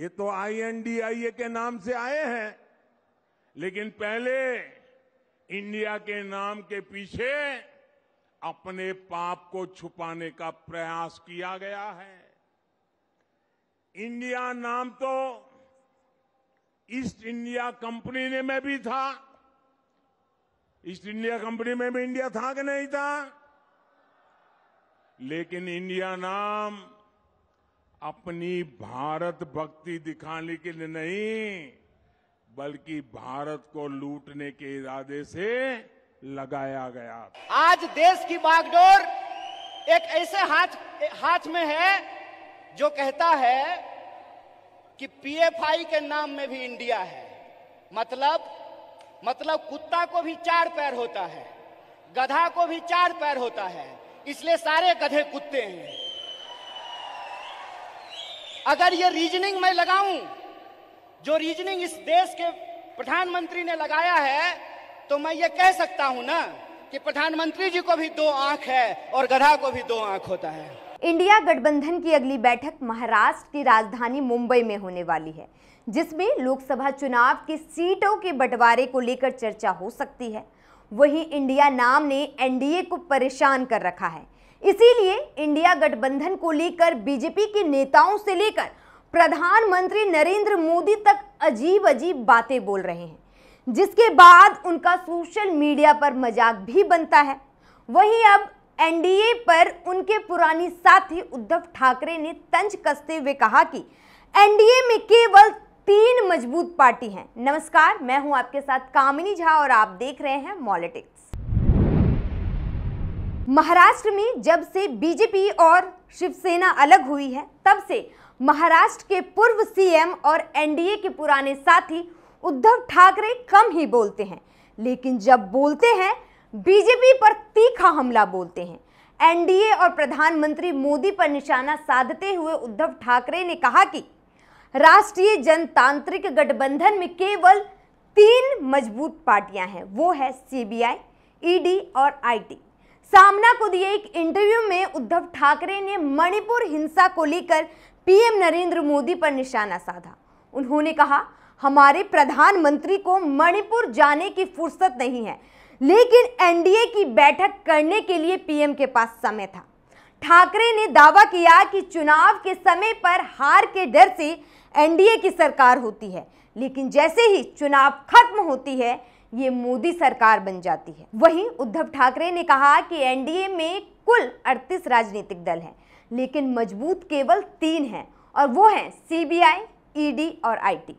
ये तो आईएनडीआईए के नाम से आए हैं लेकिन पहले इंडिया के नाम के पीछे अपने पाप को छुपाने का प्रयास किया गया है इंडिया नाम तो ईस्ट इंडिया कंपनी ने में भी था ईस्ट इंडिया कंपनी में भी इंडिया था कि नहीं था लेकिन इंडिया नाम अपनी भारत भक्ति दिखाने के लिए नहीं बल्कि भारत को लूटने के इरादे से लगाया गया आज देश की बागडोर एक ऐसे हाथ हाथ में है जो कहता है कि पीएफआई के नाम में भी इंडिया है मतलब मतलब कुत्ता को भी चार पैर होता है गधा को भी चार पैर होता है इसलिए सारे गधे कुत्ते हैं अगर ये रीजनिंग मैं लगाऊं जो रीजनिंग इस देश के प्रधानमंत्री ने लगाया है तो मैं ये कह सकता हूं ना कि प्रधानमंत्री जी को भी दो आंख है और गधा को भी दो आंख होता है इंडिया गठबंधन की अगली बैठक महाराष्ट्र की राजधानी मुंबई में होने वाली है जिसमें लोकसभा चुनाव की सीटों के बंटवारे को लेकर चर्चा हो सकती है वहीं इंडिया नाम ने एनडीए को परेशान कर रखा है इसीलिए इंडिया गठबंधन को लेकर बीजेपी के नेताओं से लेकर प्रधानमंत्री नरेंद्र मोदी तक अजीब अजीब बातें बोल रहे हैं जिसके बाद उनका सोशल मीडिया पर मजाक भी बनता है वहीं अब एनडीए पर उनके पुरानी साथी उद्धव ठाकरे ने तंज कसते हुए कहा कि एनडीए में केवल तीन मजबूत पार्टी हैं नमस्कार मैं हूं आपके साथ कामिनी झा और आप देख रहे हैं मॉलिटिक्स महाराष्ट्र में जब से बीजेपी और शिवसेना अलग हुई है तब से महाराष्ट्र के पूर्व सीएम और एनडीए के पुराने साथी उद्धव ठाकरे कम ही बोलते हैं लेकिन जब बोलते हैं बीजेपी पर तीखा हमला बोलते हैं एनडीए और प्रधानमंत्री मोदी पर निशाना साधते हुए उद्धव ठाकरे ने कहा कि राष्ट्रीय जनतांत्रिक गठबंधन में केवल तीन मजबूत पार्टियां हैं वो है सीबीआई ईडी और आईटी सामना को दिए एक इंटरव्यू में उद्धव ठाकरे ने मणिपुर हिंसा को लेकर पीएम नरेंद्र मोदी पर निशाना साधा उन्होंने कहा हमारे प्रधानमंत्री को मणिपुर जाने की फुर्सत नहीं है लेकिन एनडीए की बैठक करने के लिए पीएम के पास समय था ठाकरे ने दावा किया कि चुनाव के समय पर हार के डर से एनडीए की सरकार होती है लेकिन जैसे ही चुनाव खत्म होती है ये मोदी सरकार बन जाती है वहीं उद्धव ठाकरे ने कहा कि एनडीए में कुल 38 राजनीतिक दल हैं लेकिन मजबूत केवल तीन हैं और वो हैं सीबीआई, ईडी और आईटी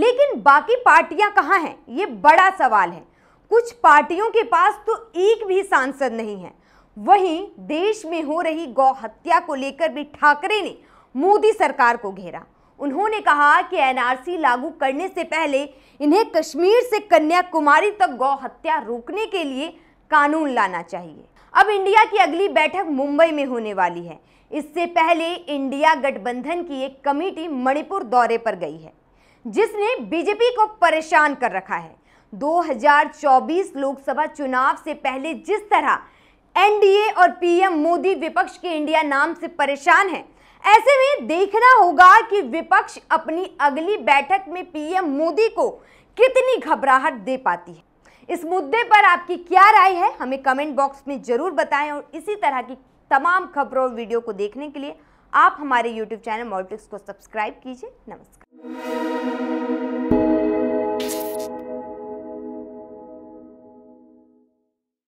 लेकिन बाकी पार्टियां कहाँ हैं ये बड़ा सवाल है कुछ पार्टियों के पास तो एक भी सांसद नहीं है वहीं देश में हो रही गौ हत्या को लेकर भी ठाकरे ने मोदी सरकार को घेरा उन्होंने कहा कि एनआरसी लागू करने से पहले इन्हें कश्मीर से कन्याकुमारी तक गौ हत्या रोकने के लिए कानून लाना चाहिए अब इंडिया की अगली बैठक मुंबई में होने वाली है इससे पहले इंडिया गठबंधन की एक कमेटी मणिपुर दौरे पर गई है जिसने बीजेपी को परेशान कर रखा है 2024 लोकसभा चुनाव से पहले जिस तरह एनडीए और पीएम मोदी विपक्ष के इंडिया नाम से परेशान हैं ऐसे में देखना होगा कि विपक्ष अपनी अगली बैठक में पीएम मोदी को कितनी घबराहट दे पाती है इस मुद्दे पर आपकी क्या राय है हमें कमेंट बॉक्स में ज़रूर बताएं और इसी तरह की तमाम खबरों और वीडियो को देखने के लिए आप हमारे यूट्यूब चैनल मॉलिटिक्स को सब्सक्राइब कीजिए नमस्कार